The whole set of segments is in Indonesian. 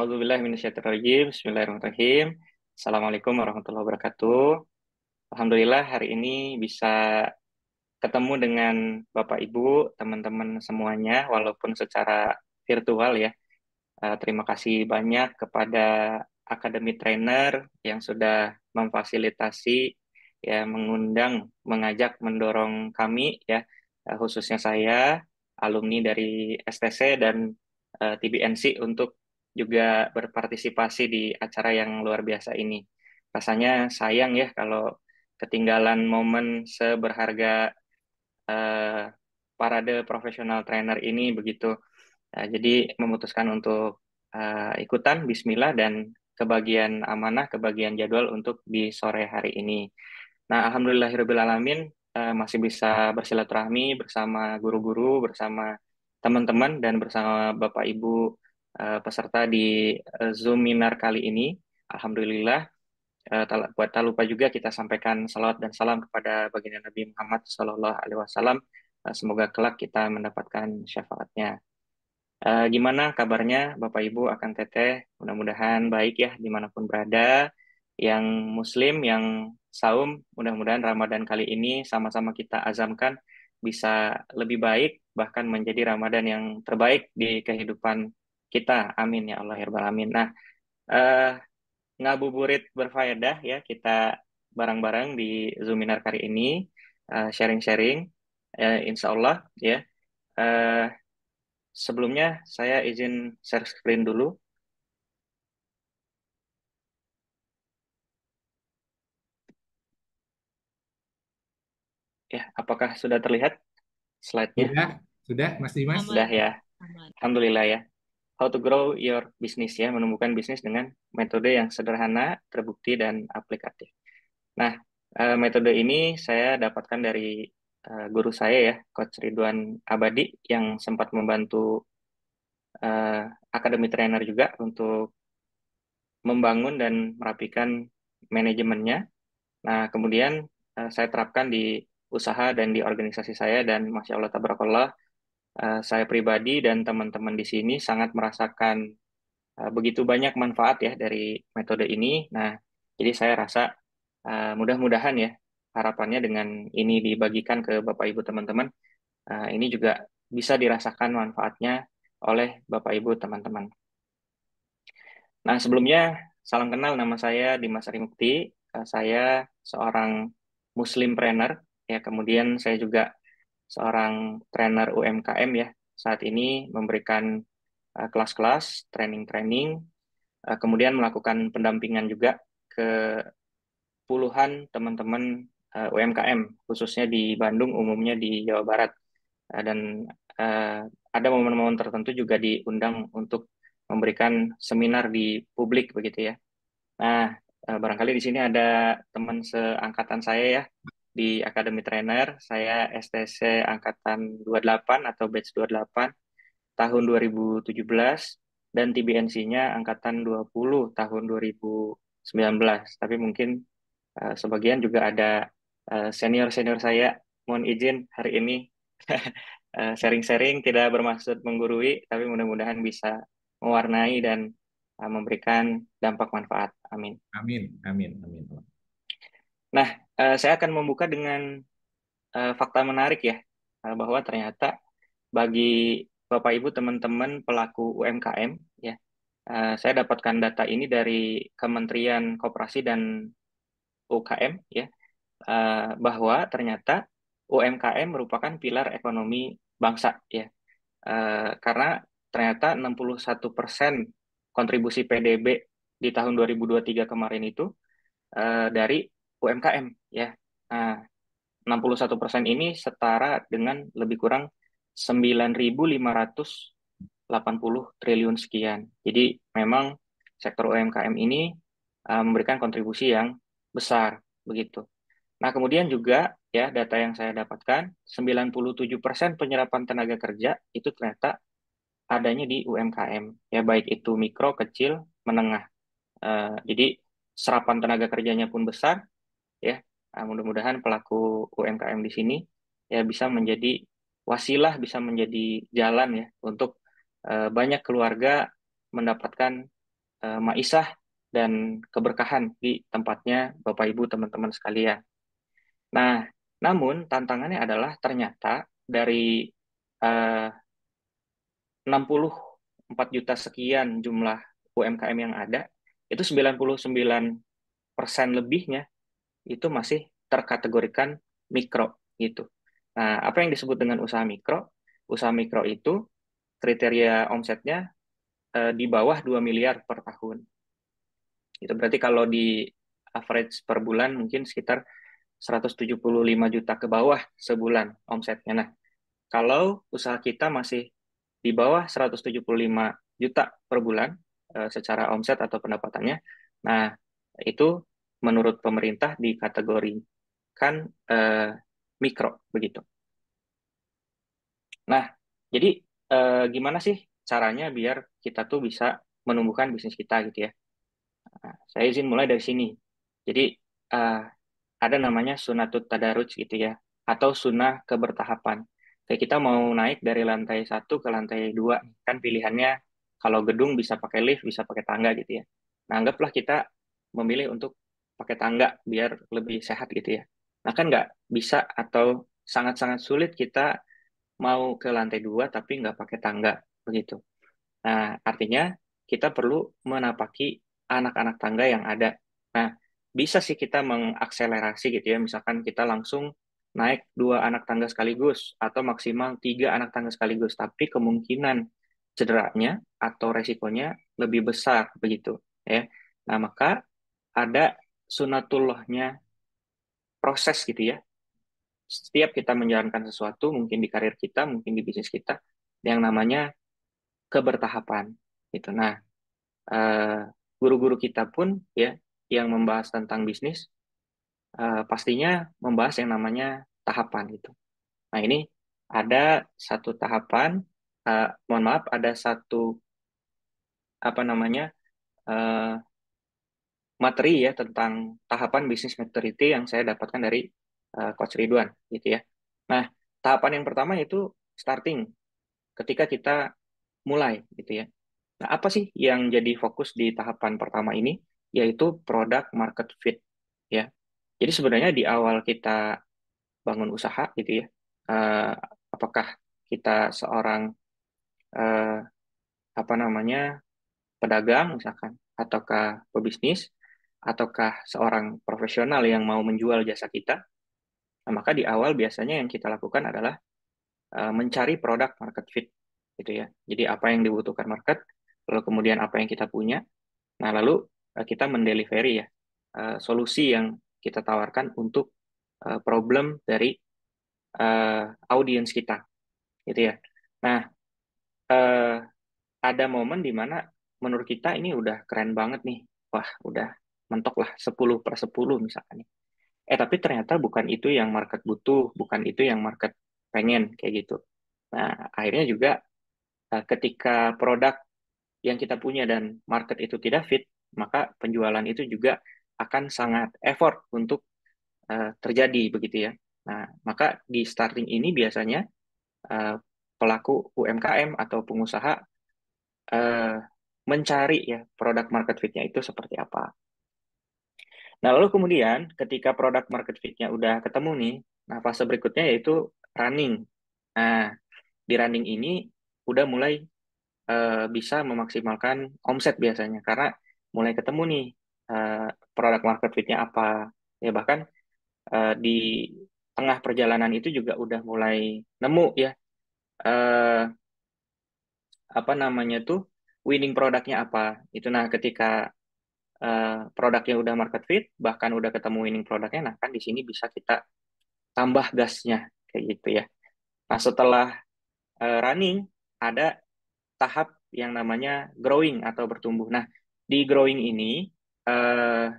Alhamdulillah, Alhamdulillahirrahmanirrahim. Bismillahirrahmanirrahim. Assalamualaikum warahmatullahi wabarakatuh. Alhamdulillah hari ini bisa ketemu dengan Bapak Ibu, teman-teman semuanya, walaupun secara virtual ya. Eh, terima kasih banyak kepada Akademi Trainer yang sudah memfasilitasi, ya mengundang, mengajak, mendorong kami ya, eh, khususnya saya, alumni dari STC dan eh, TBNC untuk juga berpartisipasi di acara yang luar biasa ini. Rasanya sayang ya kalau ketinggalan momen seberharga eh, parade profesional trainer ini begitu. Nah, jadi memutuskan untuk eh, ikutan Bismillah dan kebagian amanah, kebagian jadwal untuk di sore hari ini. Nah, alhamdulillahirobbilalamin eh, masih bisa bersilaturahmi bersama guru-guru, bersama teman-teman dan bersama bapak ibu Eh, peserta di eh, Zoominar kali ini. Alhamdulillah. Eh, buat tak lupa juga kita sampaikan salawat dan salam kepada baginda Nabi Muhammad SAW. Alaihi Wasallam. semoga kelak kita mendapatkan syafaatnya. gimana kabarnya Bapak Ibu akan teteh? Mudah-mudahan baik ya dimanapun berada. Yang Muslim, yang Saum, mudah-mudahan Ramadan kali ini sama-sama kita azamkan bisa lebih baik, bahkan menjadi Ramadan yang terbaik di kehidupan kita. Amin ya Allah herbal Amin. Nah, uh, ngabuburit berfaedah ya kita bareng-bareng di Zoominar kali ini eh, sharing-sharing. uh, insya Allah ya. uh, sebelumnya saya izin share screen dulu. Ya, apakah sudah terlihat slide-nya? Sudah, sudah Mas Dimas. Sudah ya. Alhamdulillah ya how to grow your business ya, menemukan bisnis dengan metode yang sederhana, terbukti dan aplikatif. Nah, uh, metode ini saya dapatkan dari uh, guru saya ya, Coach Ridwan Abadi yang sempat membantu uh, eh, academy trainer juga untuk membangun dan merapikan manajemennya. Nah, kemudian uh, saya terapkan di usaha dan di organisasi saya dan masya Allah tabarakallah uh, saya pribadi dan teman-teman di sini sangat merasakan uh, begitu banyak manfaat ya dari metode ini. Nah, jadi saya rasa uh, mudah-mudahan ya harapannya dengan ini dibagikan ke Bapak Ibu teman-teman, uh, ini juga bisa dirasakan manfaatnya oleh Bapak Ibu teman-teman. Nah, sebelumnya salam kenal nama saya Dimas Arimukti. Uh, saya seorang muslim trainer ya kemudian saya juga seorang trainer UMKM ya saat ini memberikan eh, kelas-kelas, uh, training-training, uh, kemudian melakukan pendampingan juga ke puluhan teman-teman uh, eh, UMKM khususnya di Bandung umumnya di Jawa Barat uh, dan uh, ada momen-momen tertentu juga diundang untuk memberikan seminar di publik begitu ya. Nah, barangkali di sini ada teman seangkatan saya ya, di akademi Trainer. Saya STC angkatan 28 atau batch 28 tahun 2017 dan TBNC-nya angkatan 20 tahun 2019. Tapi mungkin uh, sebagian juga ada eh, senior-senior uh, saya mohon izin hari ini eh, sharing-sharing tidak bermaksud menggurui tapi mudah-mudahan bisa mewarnai dan memberikan dampak manfaat. Amin. Amin. Amin. Amin. Nah, uh, saya akan membuka dengan uh, fakta menarik ya, uh, bahwa ternyata bagi Bapak Ibu teman-teman pelaku UMKM ya, uh, saya dapatkan data ini dari Kementerian Koperasi dan UKM ya, uh, bahwa ternyata UMKM merupakan pilar ekonomi bangsa ya, uh, karena ternyata 61 persen kontribusi PDB di tahun 2023 kemarin itu uh, dari UMKM ya. Nah, 61% ini setara dengan lebih kurang 9.580 triliun sekian. Jadi memang sektor UMKM ini uh, memberikan kontribusi yang besar begitu. Nah, kemudian juga ya data yang saya dapatkan 97% penyerapan tenaga kerja itu ternyata adanya di UMKM ya baik itu mikro, kecil, menengah. Uh, jadi serapan tenaga kerjanya pun besar ya ah, mudah-mudahan pelaku UMKM di sini ya bisa menjadi wasilah bisa menjadi jalan ya untuk uh, banyak keluarga mendapatkan uh, maisah dan keberkahan di tempatnya Bapak Ibu teman-teman sekalian. Nah, namun tantangannya adalah ternyata dari eh, uh, 64 juta sekian jumlah UMKM yang ada, itu 99 persen lebihnya itu masih terkategorikan mikro gitu. Nah, apa yang disebut dengan usaha mikro? Usaha mikro itu kriteria omsetnya eh, di bawah 2 miliar per tahun. Itu berarti kalau di average per bulan mungkin sekitar 175 juta ke bawah sebulan omsetnya. Nah, kalau usaha kita masih di bawah 175 juta per bulan eh, secara omset atau pendapatannya, nah itu menurut pemerintah dikategorikan eh, mikro begitu. Nah, jadi eh, gimana sih caranya biar kita tuh bisa menumbuhkan bisnis kita gitu ya? Nah, saya izin mulai dari sini. Jadi eh, ada namanya sunatut tadarus gitu ya, atau sunnah kebertahapan. Kayak kita mau naik dari lantai satu ke lantai dua, kan pilihannya kalau gedung bisa pakai lift, bisa pakai tangga gitu ya. Nah, anggaplah kita memilih untuk pakai tangga biar lebih sehat gitu ya. Nah kan nggak bisa atau sangat-sangat sulit kita mau ke lantai dua tapi nggak pakai tangga begitu. Nah artinya kita perlu menapaki anak-anak tangga yang ada. Nah bisa sih kita mengakselerasi gitu ya, misalkan kita langsung naik dua anak tangga sekaligus atau maksimal tiga anak tangga sekaligus, tapi kemungkinan cederanya atau resikonya lebih besar begitu ya. Nah maka ada sunatullahnya proses gitu ya. Setiap kita menjalankan sesuatu, mungkin di karir kita, mungkin di bisnis kita, yang namanya kebertahapan gitu. Nah, eh, guru-guru uh, kita pun ya yang membahas tentang bisnis uh, pastinya membahas yang namanya tahapan gitu. Nah, ini ada satu tahapan, uh, mohon maaf, ada satu apa namanya uh, materi ya tentang tahapan bisnis maturity yang saya dapatkan dari uh, Coach Ridwan gitu ya. Nah, tahapan yang pertama itu starting. Ketika kita mulai gitu ya. Nah, apa sih yang jadi fokus di tahapan pertama ini? Yaitu produk market fit ya. Jadi sebenarnya di awal kita bangun usaha gitu ya. Uh, apakah kita seorang uh, apa namanya pedagang misalkan ataukah pebisnis ataukah seorang profesional yang mau menjual jasa kita, nah, maka di awal biasanya yang kita lakukan adalah uh, mencari produk market fit, gitu ya. Jadi apa yang dibutuhkan market, lalu kemudian apa yang kita punya, nah lalu uh, kita mendelivery ya uh, solusi yang kita tawarkan untuk uh, problem dari uh, audiens kita, gitu ya. Nah uh, ada momen di mana menurut kita ini udah keren banget nih, wah udah mentok lah 10 per 10 misalkan nih. Eh tapi ternyata bukan itu yang market butuh, bukan itu yang market pengen kayak gitu. Nah akhirnya juga eh, ketika produk yang kita punya dan market itu tidak fit, maka penjualan itu juga akan sangat effort untuk uh, terjadi begitu ya. Nah maka di starting ini biasanya uh, pelaku UMKM atau pengusaha uh, mencari ya produk market fitnya itu seperti apa. Nah, lalu kemudian ketika produk market fit-nya udah ketemu nih, nah fase berikutnya yaitu running. Nah, di running ini udah mulai uh, bisa memaksimalkan omset biasanya karena mulai ketemu nih uh, produk market fit-nya apa. Ya bahkan uh, di tengah perjalanan itu juga udah mulai nemu ya uh, apa namanya tuh winning produknya apa. Itu nah ketika Eh, produk produknya udah market fit, bahkan udah ketemu winning produknya, nah kan di sini bisa kita tambah gasnya kayak gitu ya. Nah setelah uh, running ada tahap yang namanya growing atau bertumbuh. Nah di growing ini uh,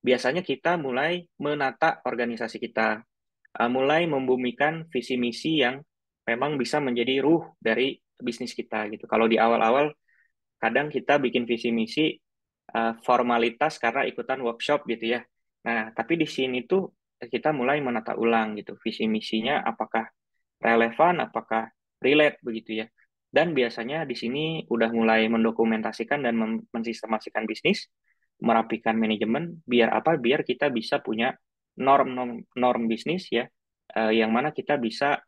biasanya kita mulai menata organisasi kita, uh, mulai membumikan visi misi yang memang bisa menjadi ruh dari bisnis kita gitu. Kalau di awal-awal kadang kita bikin visi misi Eh, formalitas karena ikutan workshop gitu ya. Nah, tapi di sini tuh kita mulai menata ulang gitu visi misinya apakah relevan, apakah relate begitu ya. Dan biasanya di sini udah mulai mendokumentasikan dan mensistemasikan bisnis, merapikan manajemen, biar apa? Biar kita bisa punya norm norm, norm bisnis ya, eh, yang mana kita bisa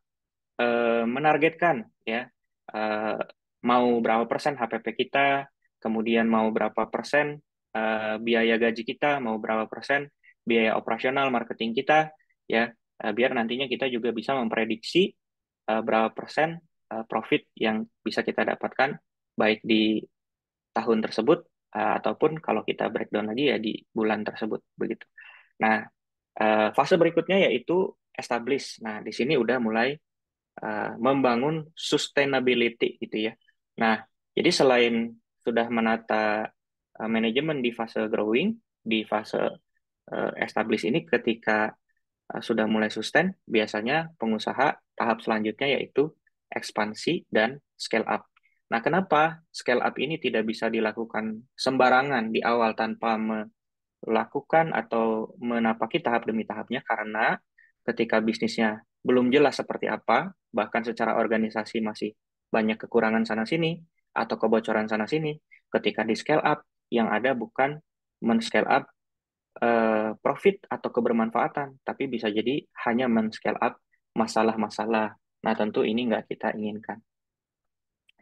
eh, menargetkan ya eh, mau berapa persen HPP kita, kemudian mau berapa persen uh, biaya gaji kita, mau berapa persen biaya operasional marketing kita, ya uh, biar nantinya kita juga bisa memprediksi uh, berapa persen uh, profit yang bisa kita dapatkan baik di tahun tersebut uh, ataupun kalau kita breakdown lagi ya di bulan tersebut begitu. Nah uh, fase berikutnya yaitu establish. Nah di sini udah mulai uh, membangun sustainability gitu ya. Nah jadi selain sudah menata uh, manajemen di fase growing, di fase uh, e, establish ini ketika uh, sudah mulai sustain, biasanya pengusaha tahap selanjutnya yaitu ekspansi dan scale up. Nah, kenapa scale up ini tidak bisa dilakukan sembarangan di awal tanpa melakukan atau menapaki tahap demi tahapnya? Karena ketika bisnisnya belum jelas seperti apa, bahkan secara organisasi masih banyak kekurangan sana-sini, atau kebocoran sana sini ketika di scale up yang ada bukan men scale up uh, profit atau kebermanfaatan tapi bisa jadi hanya men scale up masalah-masalah nah tentu ini nggak kita inginkan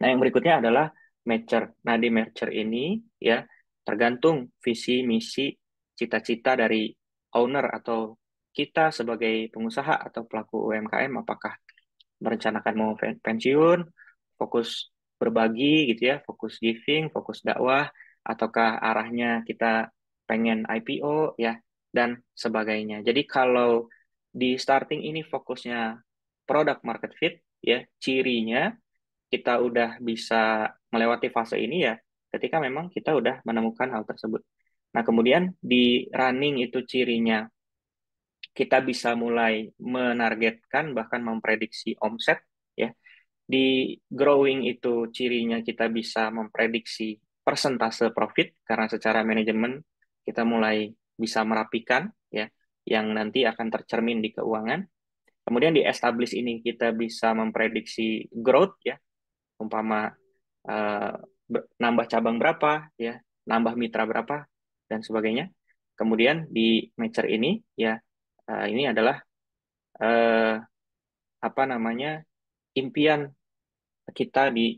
nah yang berikutnya adalah merger nah di merger ini ya tergantung visi misi cita-cita dari owner atau kita sebagai pengusaha atau pelaku UMKM apakah merencanakan mau pensiun fokus berbagi gitu ya, fokus giving, fokus dakwah, ataukah arahnya kita pengen IPO ya, dan sebagainya. Jadi kalau di starting ini fokusnya product market fit ya, cirinya kita udah bisa melewati fase ini ya, ketika memang kita udah menemukan hal tersebut. Nah, kemudian di running itu cirinya kita bisa mulai menargetkan bahkan memprediksi omset di growing itu cirinya kita bisa memprediksi persentase profit karena secara manajemen kita mulai bisa merapikan ya yang nanti akan tercermin di keuangan. Kemudian di establish ini kita bisa memprediksi growth ya umpama uh, nambah cabang berapa ya, nambah mitra berapa dan sebagainya. Kemudian di mature ini ya uh, ini adalah uh, apa namanya impian kita di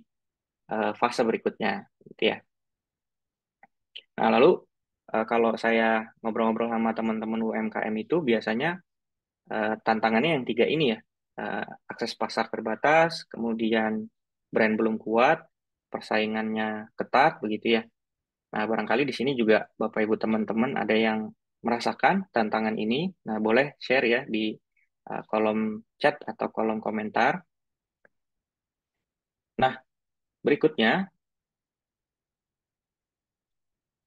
uh, fase berikutnya gitu ya. Nah, lalu uh, kalau saya ngobrol-ngobrol sama teman-teman UMKM itu biasanya uh, tantangannya yang tiga ini ya. Uh, akses pasar terbatas, kemudian brand belum kuat, persaingannya ketat begitu ya. Nah, barangkali di sini juga Bapak Ibu teman-teman ada yang merasakan tantangan ini. Nah, boleh share ya di kolom chat atau kolom komentar. Nah, berikutnya,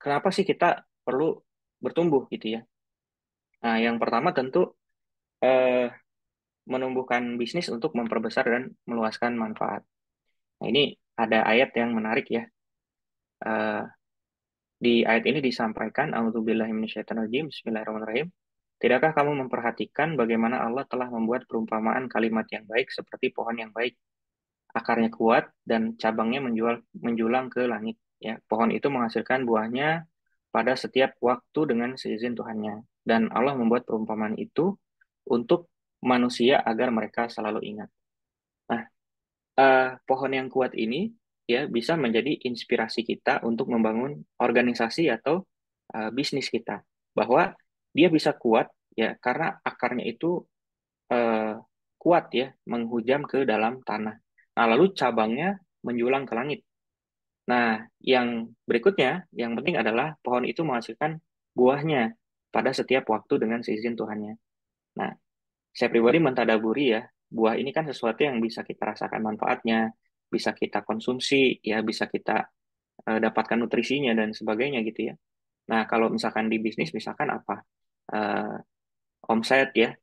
kenapa sih kita perlu bertumbuh gitu ya? Nah, yang pertama tentu eh, menumbuhkan bisnis untuk memperbesar dan meluaskan manfaat. Nah, ini ada ayat yang menarik ya. Eh, di ayat ini disampaikan, Bismillahirrahmanirrahim. Tidakkah kamu memperhatikan bagaimana Allah telah membuat perumpamaan kalimat yang baik seperti pohon yang baik akarnya kuat dan cabangnya menjual, menjulang ke langit. Ya, pohon itu menghasilkan buahnya pada setiap waktu dengan seizin Tuhannya. Dan Allah membuat perumpamaan itu untuk manusia agar mereka selalu ingat. Nah, eh, pohon yang kuat ini ya bisa menjadi inspirasi kita untuk membangun organisasi atau eh, bisnis kita bahwa dia bisa kuat ya karena akarnya itu eh, kuat ya menghujam ke dalam tanah Nah, lalu cabangnya menjulang ke langit. Nah, yang berikutnya, yang penting adalah pohon itu menghasilkan buahnya pada setiap waktu dengan seizin Tuhannya. Nah, saya pribadi mentadaburi ya, buah ini kan sesuatu yang bisa kita rasakan manfaatnya, bisa kita konsumsi, ya bisa kita uh, dapatkan nutrisinya dan sebagainya gitu ya. Nah, kalau misalkan di bisnis, misalkan apa? Uh, omset ya,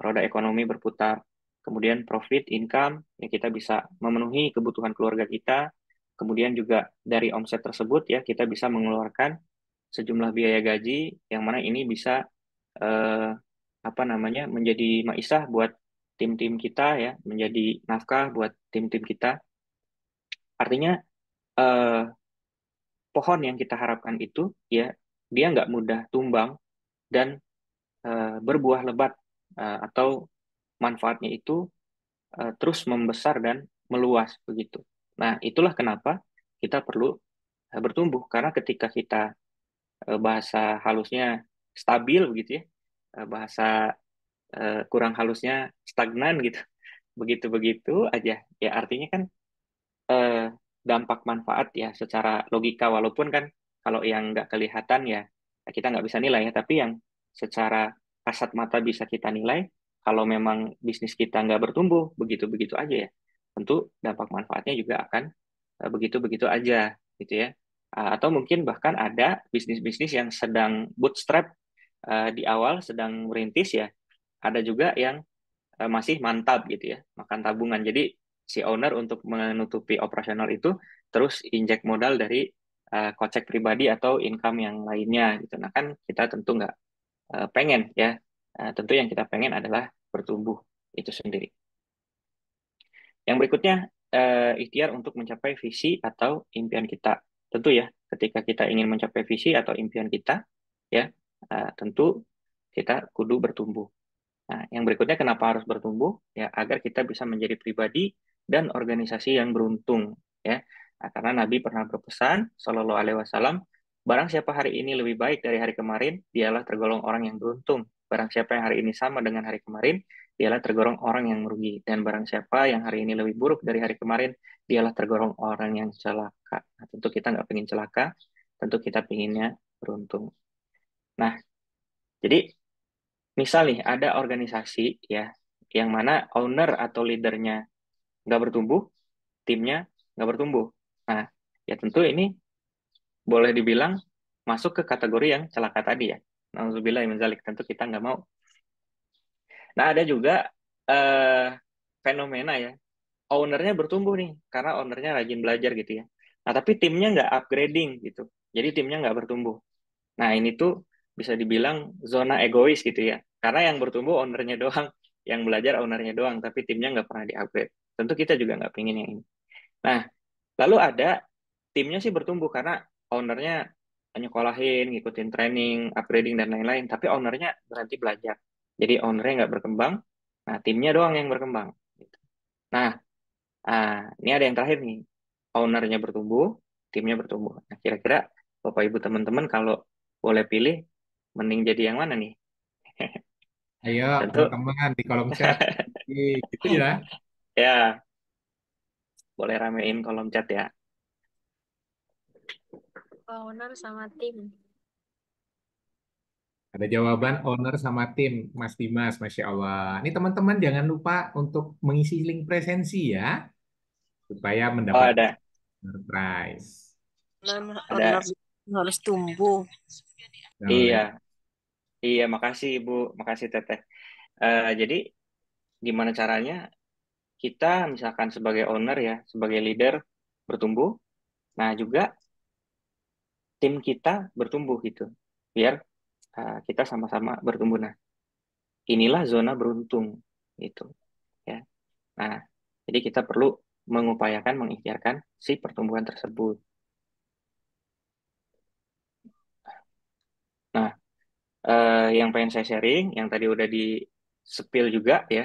roda ekonomi berputar, kemudian profit, income, ya kita bisa memenuhi kebutuhan keluarga kita, kemudian juga dari omset tersebut ya kita bisa mengeluarkan sejumlah biaya gaji yang mana ini bisa eh, apa namanya menjadi maisah buat tim-tim kita ya, menjadi nafkah buat tim-tim kita. Artinya eh, pohon yang kita harapkan itu ya dia nggak mudah tumbang dan eh, berbuah lebat eh, atau manfaatnya itu uh, terus membesar dan meluas begitu. Nah, itulah kenapa kita perlu uh, bertumbuh karena ketika kita uh, bahasa halusnya stabil begitu ya, uh, bahasa uh, kurang halusnya stagnan gitu. Begitu-begitu aja. Ya artinya kan uh, dampak manfaat ya secara logika walaupun kan kalau yang nggak kelihatan ya kita nggak bisa nilai ya tapi yang secara kasat mata bisa kita nilai kalau memang bisnis kita nggak bertumbuh begitu-begitu aja ya tentu dampak manfaatnya juga akan eh, begitu-begitu aja gitu ya ah, atau mungkin bahkan ada bisnis-bisnis yang sedang bootstrap eh, di awal sedang merintis ya ada juga yang eh, masih mantap gitu ya makan tabungan jadi si owner untuk menutupi operasional itu terus injek modal dari uh, kocek pribadi atau income yang lainnya gitu nah kan kita tentu nggak pengen ya Eh, tentu yang kita pengen adalah bertumbuh itu sendiri. Yang berikutnya, uh, ikhtiar untuk mencapai visi atau impian kita. Tentu ya, ketika kita ingin mencapai visi atau impian kita, ya uh, tentu kita kudu bertumbuh. Nah, yang berikutnya kenapa harus bertumbuh? Ya, agar kita bisa menjadi pribadi dan organisasi yang beruntung, ya. Nah, karena Nabi pernah berpesan, Shallallahu Alaihi Wasallam, barang siapa hari ini lebih baik dari hari kemarin, dialah tergolong orang yang beruntung. Barang siapa yang hari ini sama dengan hari kemarin, dialah tergolong orang yang merugi. Dan barang siapa yang hari ini lebih buruk dari hari kemarin, dialah tergolong orang yang celaka. Nah, tentu kita nggak pengen celaka, tentu kita pengennya beruntung. Nah, jadi misalnya ada organisasi ya, yang mana owner atau leadernya nggak bertumbuh, timnya nggak bertumbuh. Nah, ya tentu ini boleh dibilang masuk ke kategori yang celaka tadi ya. Alhamdulillah, minzalik tentu kita nggak mau. Nah ada juga uh, fenomena ya, ownernya bertumbuh nih karena ownernya rajin belajar gitu ya. Nah tapi timnya nggak upgrading gitu, jadi timnya nggak bertumbuh. Nah ini tuh bisa dibilang zona egois gitu ya, karena yang bertumbuh ownernya doang, yang belajar ownernya doang, tapi timnya nggak pernah diupgrade. Tentu kita juga nggak pingin yang ini. Nah lalu ada timnya sih bertumbuh karena ownernya nyekolahin, ngikutin training, upgrading, dan lain-lain. Tapi ownernya berhenti belajar. Jadi ownernya nggak berkembang, nah timnya doang yang berkembang. Gitu. Nah, ah, ini ada yang terakhir nih. Ownernya bertumbuh, timnya bertumbuh. Nah, kira-kira Bapak Ibu teman-teman kalau boleh pilih, mending jadi yang mana nih? Ayo, Tentu. teman-teman di kolom chat. gitu ya. Ya, boleh ramein kolom chat ya owner sama tim? Ada jawaban owner sama tim, Mas Dimas, Masya Allah. Ini teman-teman jangan lupa untuk mengisi link presensi ya, supaya mendapat oh, ada. prize. ada. harus tumbuh. Oh, iya, iya makasih Ibu, makasih Teteh. Uh, jadi gimana caranya kita misalkan sebagai owner ya, sebagai leader bertumbuh. Nah juga tim kita bertumbuh gitu biar uh, kita sama-sama bertumbuh nah inilah zona beruntung itu ya nah jadi kita perlu mengupayakan mengikhtiarkan si pertumbuhan tersebut nah uh, yang pengen saya sharing yang tadi udah di spill juga ya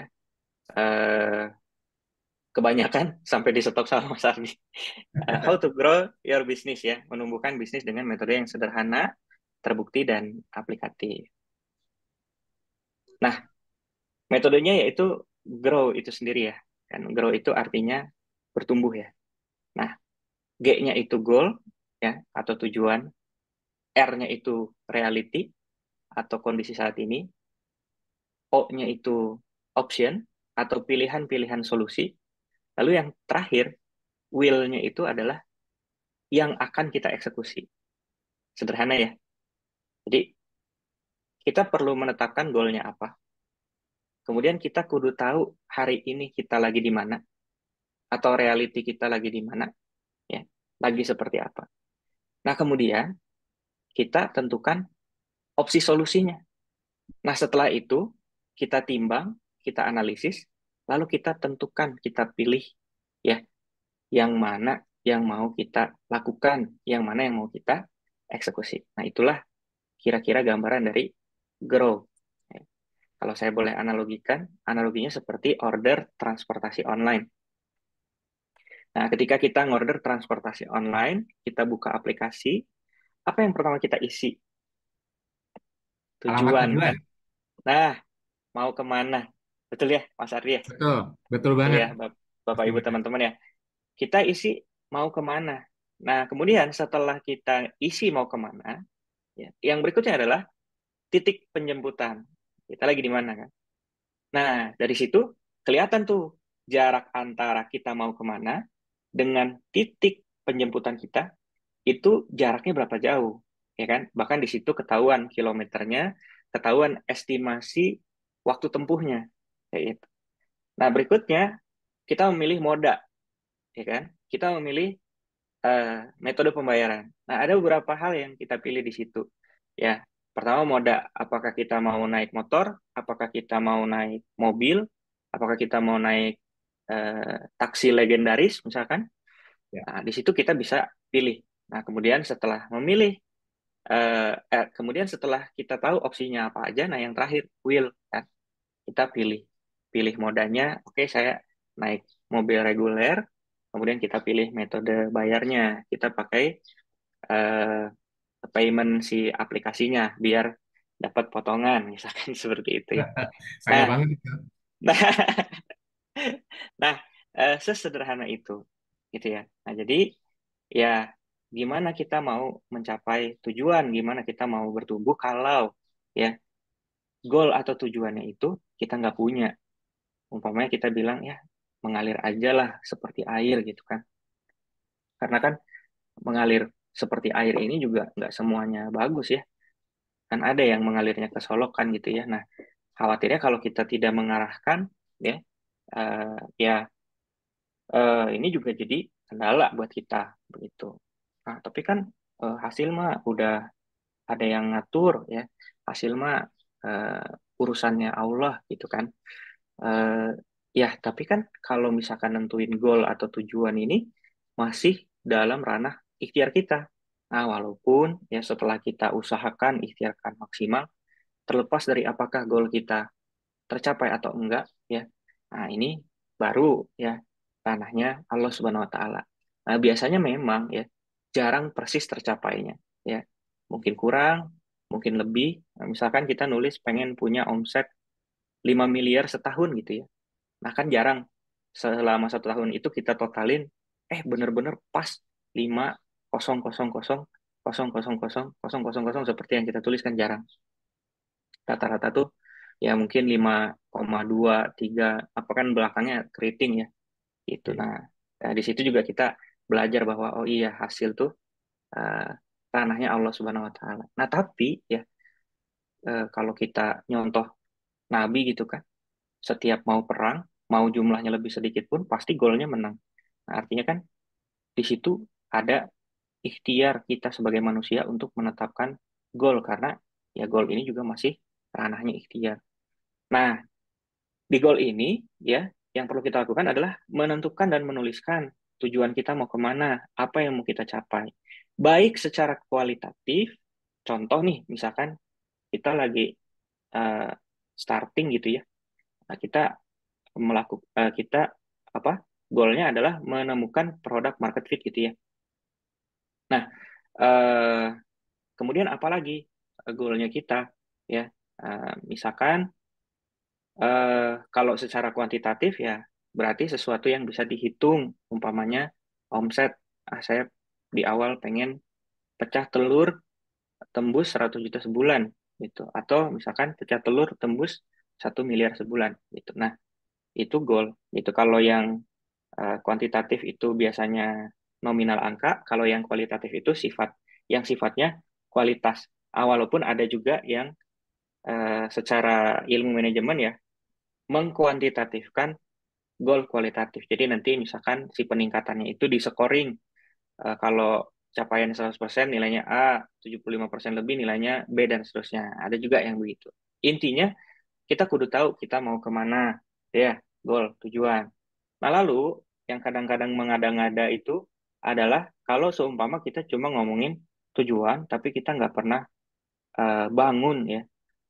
eh, kebanyakan sampai di stop sama Mas Ardi. Uh, how to grow your business ya, menumbuhkan bisnis dengan metode yang sederhana, terbukti dan aplikatif. Nah, metodenya yaitu grow itu sendiri ya. Kan grow itu artinya bertumbuh ya. Nah, G-nya itu goal ya atau tujuan, R-nya itu reality atau kondisi saat ini, O-nya itu option atau pilihan-pilihan solusi, Lalu yang terakhir, will-nya itu adalah yang akan kita eksekusi. Sederhana ya. Jadi kita perlu menetapkan goal-nya apa. Kemudian kita kudu tahu hari ini kita lagi di mana atau reality kita lagi di mana, ya, lagi seperti apa. Nah, kemudian kita tentukan opsi solusinya. Nah, setelah itu kita timbang, kita analisis, lalu kita tentukan, kita pilih ya yang mana yang mau kita lakukan, yang mana yang mau kita eksekusi. Nah, itulah kira-kira gambaran dari grow. Ya. Kalau saya boleh analogikan, analoginya seperti order transportasi online. Nah, ketika kita ngorder transportasi online, kita buka aplikasi, apa yang pertama kita isi? Tujuan. tujuan. Nah, mau kemana? Betul ya, Mas Ardi ya? Betul, betul iya, banget. Ya, Bapak Ibu iya. teman-teman ya. Kita isi mau kemana. Nah, kemudian setelah kita isi mau kemana, ya, yang berikutnya adalah titik penjemputan. Kita lagi di mana kan? Nah, dari situ kelihatan tuh jarak antara kita mau kemana dengan titik penjemputan kita itu jaraknya berapa jauh, ya kan? Bahkan di situ ketahuan kilometernya, ketahuan estimasi waktu tempuhnya. Kayak itu. Nah, berikutnya kita memilih moda, ya kan? Kita memilih uh, metode pembayaran. Nah, ada beberapa hal yang kita pilih di situ. Ya, pertama moda, apakah kita mau naik motor, apakah kita mau naik mobil, apakah kita mau naik uh, taksi legendaris misalkan. Ya. Nah, di situ kita bisa pilih. Nah, kemudian setelah memilih Uh, eh, kemudian setelah kita tahu opsinya apa aja, nah yang terakhir will kan kita pilih pilih modanya, oke okay, saya naik mobil reguler, kemudian kita pilih metode bayarnya, kita pakai uh, payment si aplikasinya biar dapat potongan, misalkan seperti itu. Ya. nah, banget. Nah, nah uh, sesederhana itu, gitu ya. Nah jadi ya gimana kita mau mencapai tujuan, gimana kita mau bertumbuh kalau ya goal atau tujuannya itu kita nggak punya umpamanya kita bilang ya mengalir aja lah seperti air gitu kan karena kan mengalir seperti air ini juga nggak semuanya bagus ya kan ada yang mengalirnya ke solokan gitu ya nah khawatirnya kalau kita tidak mengarahkan ya uh, ya uh, ini juga jadi kendala buat kita begitu nah tapi kan uh, hasil mah udah ada yang ngatur ya hasil mah uh, urusannya Allah gitu kan Uh, ya, tapi kan kalau misalkan nentuin goal atau tujuan ini masih dalam ranah ikhtiar kita. Nah, walaupun ya setelah kita usahakan, ikhtiarkan maksimal, terlepas dari apakah goal kita tercapai atau enggak, ya. Nah, ini baru ya ranahnya Allah Subhanahu wa taala. Nah, biasanya memang ya jarang persis tercapainya, ya. Mungkin kurang, mungkin lebih. Nah, misalkan kita nulis pengen punya omset 5 miliar setahun gitu ya. Nah kan jarang selama satu tahun itu kita totalin, eh bener-bener pas 5 kosong kosong kosong kosong kosong kosong kosong kosong kosong seperti yang kita tuliskan jarang. Rata-rata tuh ya mungkin 5,2, 3, apa kan belakangnya keriting ya. Itu. Iya. Nah, nah di situ juga kita belajar bahwa oh iya hasil tuh uh, tanahnya Allah Subhanahu wa taala. Nah, tapi ya uh, kalau kita nyontoh Nabi gitu kan. Setiap mau perang, mau jumlahnya lebih sedikit pun pasti golnya menang. Nah, artinya kan di situ ada ikhtiar kita sebagai manusia untuk menetapkan gol karena ya gol ini juga masih ranahnya ikhtiar. Nah, di gol ini ya yang perlu kita lakukan adalah menentukan dan menuliskan tujuan kita mau kemana, apa yang mau kita capai. Baik secara kualitatif, contoh nih misalkan kita lagi uh, starting gitu ya. Nah, kita melakukan uh, kita apa? Goalnya adalah menemukan produk market fit gitu ya. Nah, uh, kemudian apalagi eh, goalnya kita ya? Uh, misalkan uh, kalau secara kuantitatif ya berarti sesuatu yang bisa dihitung umpamanya omset ah, saya di awal pengen pecah telur tembus 100 juta sebulan gitu atau misalkan pecah telur tembus satu miliar sebulan gitu nah itu goal itu kalau yang uh, kuantitatif itu biasanya nominal angka kalau yang kualitatif itu sifat yang sifatnya kualitas ah, walaupun ada juga yang uh, secara ilmu manajemen ya mengkuantitatifkan goal kualitatif jadi nanti misalkan si peningkatannya itu di scoring uh, kalau capaian 100% nilainya A, 75% lebih nilainya B, dan seterusnya. Ada juga yang begitu. Intinya, kita kudu tahu kita mau kemana. Ya, goal, tujuan. Nah, lalu yang kadang-kadang mengada-ngada itu adalah kalau seumpama kita cuma ngomongin tujuan, tapi kita nggak pernah uh, bangun ya,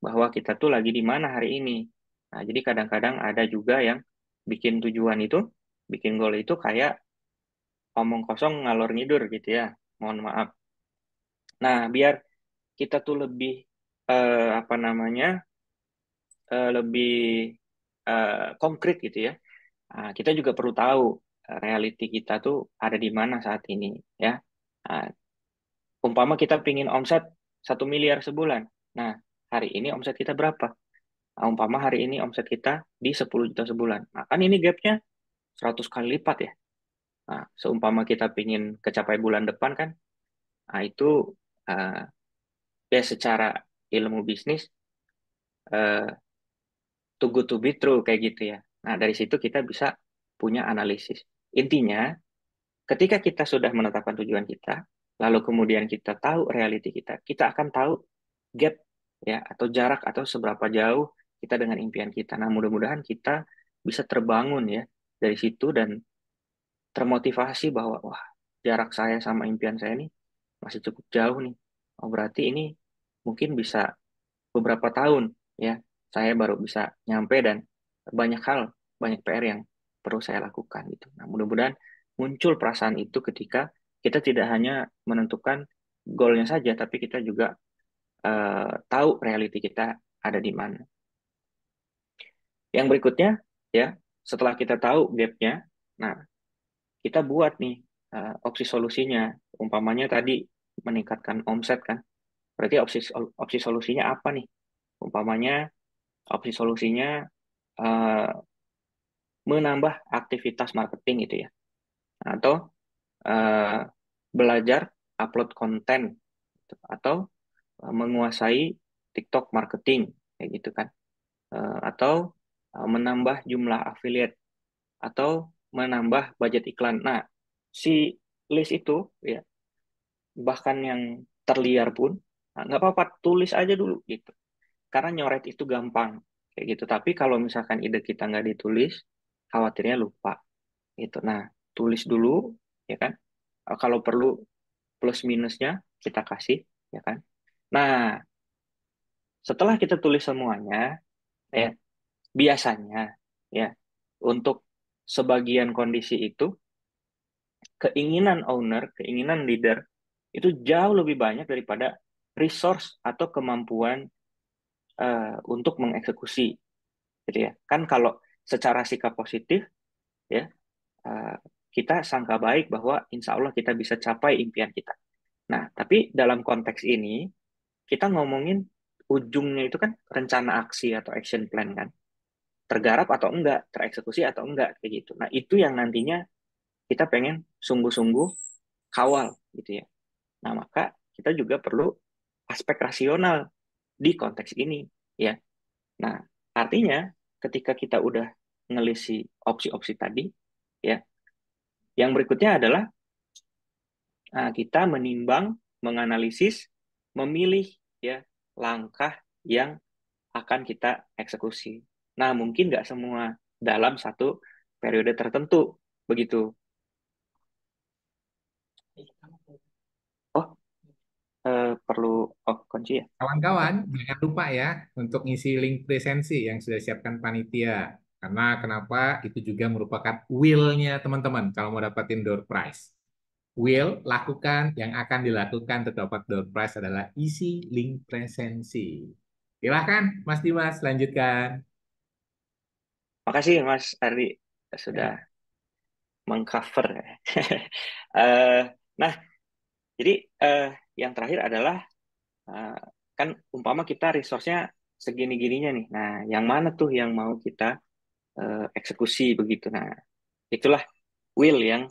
bahwa kita tuh lagi di mana hari ini. Nah, jadi kadang-kadang ada juga yang bikin tujuan itu, bikin goal itu kayak omong kosong ngalor ngidur gitu ya mohon maaf. Nah, biar kita tuh lebih uh, apa namanya uh, lebih uh, konkret gitu ya. Nah, kita juga perlu tahu reality kita tuh ada di mana saat ini ya. Nah, umpama kita pingin omset satu miliar sebulan. Nah, hari ini omset kita berapa? Nah, umpama hari ini omset kita di 10 juta sebulan. Nah, kan ini gapnya 100 kali lipat ya. Nah, seumpama kita ingin kecapai bulan depan kan, nah itu uh, ya secara ilmu bisnis uh, to good to be true kayak gitu ya. Nah, dari situ kita bisa punya analisis. Intinya, ketika kita sudah menetapkan tujuan kita, lalu kemudian kita tahu reality kita, kita akan tahu gap ya atau jarak atau seberapa jauh kita dengan impian kita. Nah, mudah-mudahan kita bisa terbangun ya dari situ dan termotivasi bahwa wah jarak saya sama impian saya ini masih cukup jauh nih. Oh berarti ini mungkin bisa beberapa tahun ya saya baru bisa nyampe dan banyak hal, banyak PR yang perlu saya lakukan gitu. Nah, mudah-mudahan muncul perasaan itu ketika kita tidak hanya menentukan goalnya saja, tapi kita juga uh, tahu reality kita ada di mana. Yang berikutnya ya, setelah kita tahu gapnya, nah kita buat nih uh, opsi solusinya. Umpamanya tadi meningkatkan omset kan. Berarti opsi opsi solusinya apa nih? Umpamanya opsi solusinya uh, menambah aktivitas marketing gitu ya. Atau uh, belajar upload konten gitu. atau uh, menguasai TikTok marketing kayak gitu kan. Uh, atau uh, menambah jumlah affiliate atau menambah budget iklan. Nah, si list itu ya bahkan yang terliar pun ah, nggak apa-apa tulis aja dulu gitu. Karena nyoret itu gampang kayak gitu. Tapi kalau misalkan ide kita nggak ditulis, khawatirnya lupa gitu. Nah, tulis dulu ya kan. Ah, kalau perlu plus minusnya kita kasih ya kan. Nah, setelah kita tulis semuanya ya hmm. biasanya ya untuk sebagian kondisi itu keinginan owner, keinginan leader itu jauh lebih banyak daripada resource atau kemampuan uh, untuk mengeksekusi. Jadi gitu ya, kan kalau secara sikap positif ya uh, kita sangka baik bahwa insya Allah kita bisa capai impian kita. Nah, tapi dalam konteks ini kita ngomongin ujungnya itu kan rencana aksi atau action plan kan tergarap atau enggak, tereksekusi atau enggak kayak gitu. Nah, itu yang nantinya kita pengen sungguh-sungguh kawal gitu ya. Nah, maka kita juga perlu aspek rasional di konteks ini ya. Nah, artinya ketika kita udah ngelisi opsi-opsi tadi ya. Yang berikutnya adalah nah, kita menimbang, menganalisis, memilih ya langkah yang akan kita eksekusi. Nah, mungkin nggak semua dalam satu periode tertentu, begitu. Oh, eh, perlu oh kunci ya? Kawan-kawan, jangan lupa ya untuk ngisi link presensi yang sudah siapkan panitia. Karena kenapa itu juga merupakan will-nya teman-teman kalau mau dapatin door prize. Will, lakukan, yang akan dilakukan untuk dapat door prize adalah isi link presensi. Silahkan, Mas Dimas, lanjutkan. Makasih Mas Ardi sudah ya. mengcover. uh, nah, jadi uh, yang terakhir adalah uh, kan umpama kita resource-nya segini-gininya nih. Nah, yang mana tuh yang mau kita uh, eksekusi begitu. Nah, itulah will yang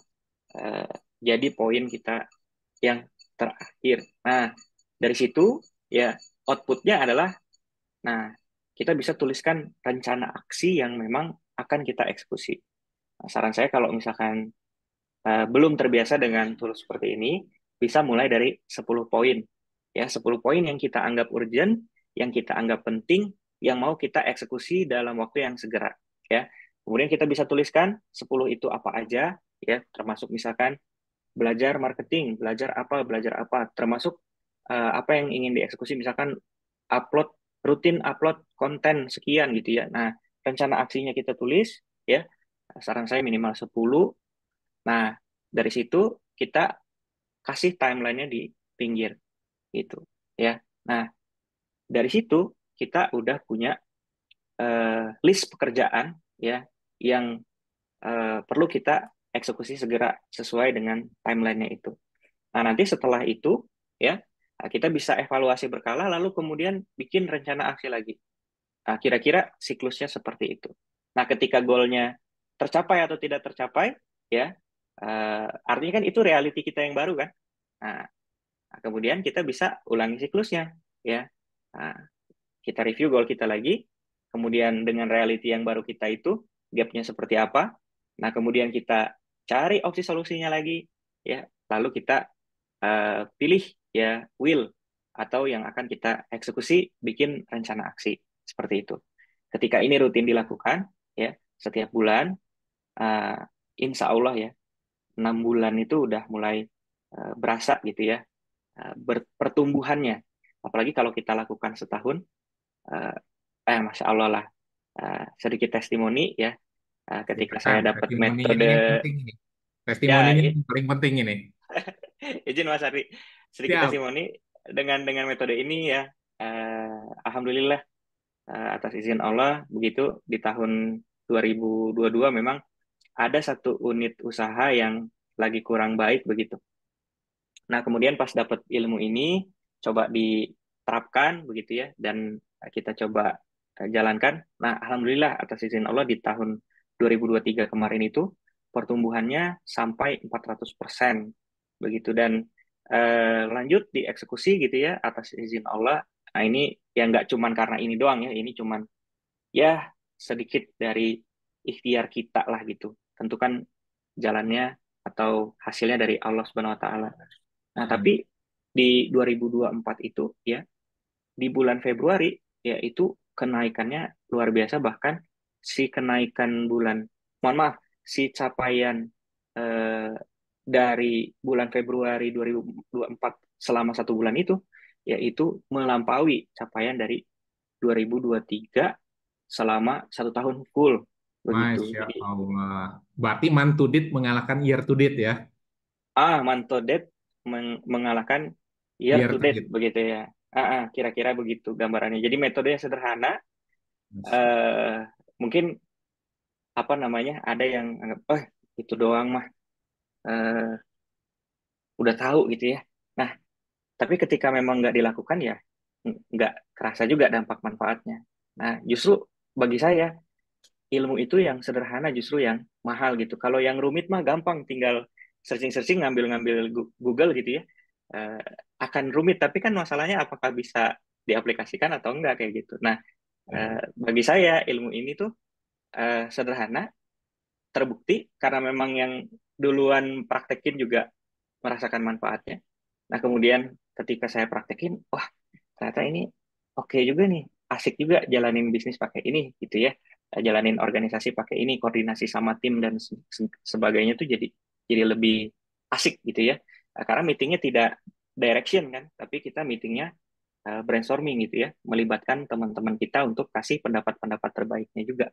uh, jadi poin kita yang terakhir. Nah, dari situ ya outputnya adalah, nah kita bisa tuliskan rencana aksi yang memang akan kita eksekusi. Nah, saran saya kalau misalkan uh, belum terbiasa dengan tulis seperti ini, bisa mulai dari 10 poin. Ya, 10 poin yang kita anggap urgent, yang kita anggap penting, yang mau kita eksekusi dalam waktu yang segera, ya. Kemudian kita bisa tuliskan 10 itu apa aja, ya, termasuk misalkan belajar marketing, belajar apa, belajar apa, termasuk uh, apa yang ingin dieksekusi misalkan upload rutin upload konten sekian gitu ya. Nah, rencana aksinya kita tulis ya. Saran saya minimal 10. Nah, dari situ kita kasih timelinenya di pinggir gitu ya. Nah, dari situ kita udah punya uh, list pekerjaan ya yang uh, perlu kita eksekusi segera sesuai dengan timelinenya itu. Nah nanti setelah itu ya Nah, kita bisa evaluasi berkala, lalu kemudian bikin rencana aksi lagi. Nah, kira-kira siklusnya seperti itu. Nah, ketika golnya tercapai atau tidak tercapai, ya uh, artinya kan itu reality kita yang baru kan. Nah, nah kemudian kita bisa ulangi siklusnya, ya. Nah, kita review goal kita lagi, kemudian dengan reality yang baru kita itu gapnya seperti apa. Nah, kemudian kita cari opsi solusinya lagi, ya. Lalu kita uh, pilih ya will atau yang akan kita eksekusi bikin rencana aksi seperti itu. Ketika ini rutin dilakukan ya setiap bulan uh, insya Allah ya enam bulan itu udah mulai uh, berasa gitu ya uh, eh, pertumbuhannya. Apalagi kalau kita lakukan setahun uh, eh masya Allah lah uh, sedikit testimoni ya uh, ketika ya, saya dapat metode ini testimoni ya, ini paling penting ini izin Mas Ari sedikit Siap. Ya. testimoni dengan dengan metode ini ya uh, alhamdulillah uh, atas izin Allah begitu di tahun 2022 memang ada satu unit usaha yang lagi kurang baik begitu. Nah, kemudian pas dapat ilmu ini coba diterapkan begitu ya dan kita coba eh, jalankan. Nah, alhamdulillah atas izin Allah di tahun 2023 kemarin itu pertumbuhannya sampai 400% persen begitu dan eh, lanjut dieksekusi gitu ya atas izin Allah. Nah ini yang nggak cuman karena ini doang ya, ini cuman ya sedikit dari ikhtiar kita lah gitu. Tentukan jalannya atau hasilnya dari Allah Subhanahu wa taala. Nah, hmm. tapi di 2024 itu ya di bulan Februari yaitu kenaikannya luar biasa bahkan si kenaikan bulan mohon maaf si capaian eh, dari bulan Februari 2024 selama satu bulan itu, yaitu melampaui capaian dari 2023 selama satu tahun full. Begitu. Masya Allah. Berarti month to date mengalahkan year to date ya? Ah, month to date meng mengalahkan year, year to date, date begitu ya. Ah, ah, kira-kira begitu gambarannya. Jadi metodenya sederhana. Eh, mungkin apa namanya ada yang anggap, oh itu doang mah uh, udah tahu gitu ya. Nah, tapi ketika memang nggak dilakukan ya nggak kerasa juga dampak manfaatnya. Nah, justru bagi saya ilmu itu yang sederhana justru yang mahal gitu. Kalau yang rumit mah gampang tinggal searching-searching ngambil-ngambil Google gitu ya. Uh, akan rumit tapi kan masalahnya apakah bisa diaplikasikan atau enggak kayak gitu. Nah, uh, bagi saya ilmu ini tuh uh, sederhana terbukti karena memang yang duluan praktekin juga merasakan manfaatnya. Nah kemudian ketika saya praktekin, wah ternyata ini oke okay juga nih, asik juga jalanin bisnis pakai ini gitu ya, eh, jalanin organisasi pakai ini, koordinasi sama tim dan sebagainya tuh jadi jadi lebih asik gitu ya. Eh, karena meetingnya tidak direction kan, tapi kita meetingnya eh, brainstorming gitu ya, melibatkan teman-teman kita untuk kasih pendapat-pendapat terbaiknya juga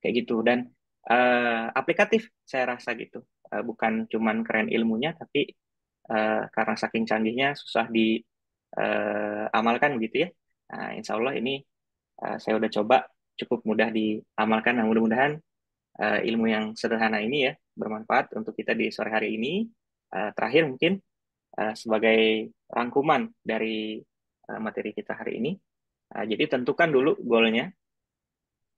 kayak gitu dan uh, aplikatif saya rasa gitu uh, bukan cuman keren ilmunya tapi uh, karena saking canggihnya susah diamalkan uh, gitu ya nah, insya Allah ini uh, saya udah coba cukup mudah diamalkan nah mudah-mudahan uh, ilmu yang sederhana ini ya bermanfaat untuk kita di sore hari ini uh, terakhir mungkin uh, sebagai rangkuman dari uh, materi kita hari ini uh, jadi tentukan dulu goalnya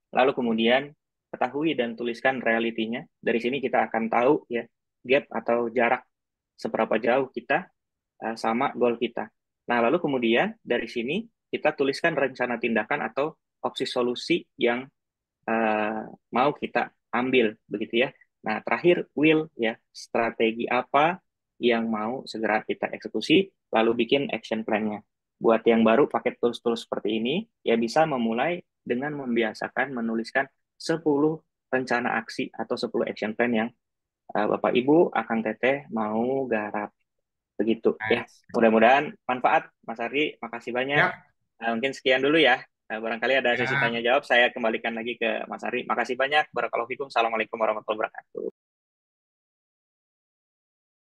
lalu kemudian ketahui dan tuliskan realitinya. Dari sini kita akan tahu ya gap atau jarak seberapa jauh kita uh, sama goal kita. Nah, lalu kemudian dari sini kita tuliskan rencana tindakan atau opsi solusi yang uh, mau kita ambil begitu ya. Nah, terakhir will ya, strategi apa yang mau segera kita eksekusi lalu bikin action plan-nya. Buat yang baru pakai tools-tools seperti ini ya bisa memulai dengan membiasakan menuliskan 10 rencana aksi atau 10 action plan yang uh, Bapak Ibu akan Teteh mau garap. Begitu ya. Mudah-mudahan manfaat Mas Ari. Makasih banyak. Ya. Uh, mungkin sekian dulu ya. Uh, barangkali ada sesi ya. tanya jawab saya kembalikan lagi ke Mas Ari. Makasih banyak. Barakallahu fikum. Assalamualaikum warahmatullahi wabarakatuh.